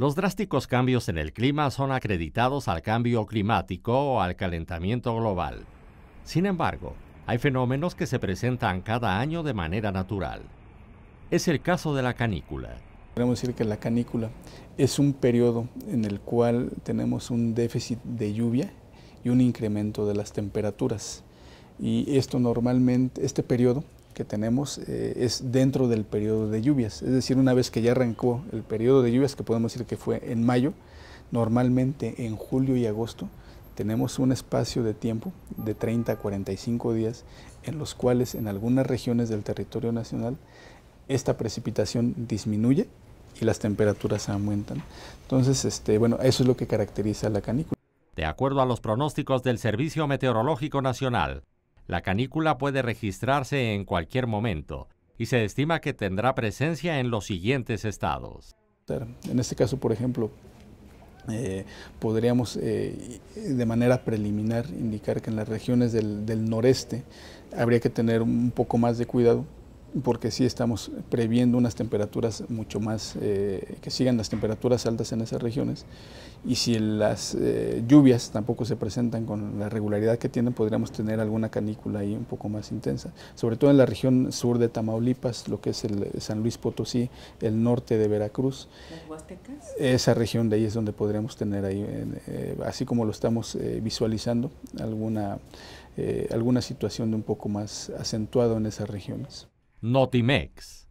Los drásticos cambios en el clima son acreditados al cambio climático o al calentamiento global. Sin embargo, hay fenómenos que se presentan cada año de manera natural. Es el caso de la canícula. Podemos decir que la canícula es un periodo en el cual tenemos un déficit de lluvia y un incremento de las temperaturas. Y esto normalmente, este periodo que tenemos eh, es dentro del periodo de lluvias. Es decir, una vez que ya arrancó el periodo de lluvias, que podemos decir que fue en mayo, normalmente en julio y agosto tenemos un espacio de tiempo de 30 a 45 días en los cuales en algunas regiones del territorio nacional esta precipitación disminuye y las temperaturas aumentan. Entonces, este, bueno, eso es lo que caracteriza la canícula. De acuerdo a los pronósticos del Servicio Meteorológico Nacional, la canícula puede registrarse en cualquier momento y se estima que tendrá presencia en los siguientes estados. En este caso, por ejemplo, eh, podríamos eh, de manera preliminar indicar que en las regiones del noreste habría que tener un poco más de cuidado porque sí estamos previendo unas temperaturas mucho más, eh, que sigan las temperaturas altas en esas regiones. Y si las eh, lluvias tampoco se presentan con la regularidad que tienen, podríamos tener alguna canícula ahí un poco más intensa. Sobre todo en la región sur de Tamaulipas, lo que es el eh, San Luis Potosí, el norte de Veracruz. Huastecas? Esa región de ahí es donde podríamos tener ahí, así como lo estamos visualizando, alguna, alguna situación de un poco más acentuado en esas regiones. mix.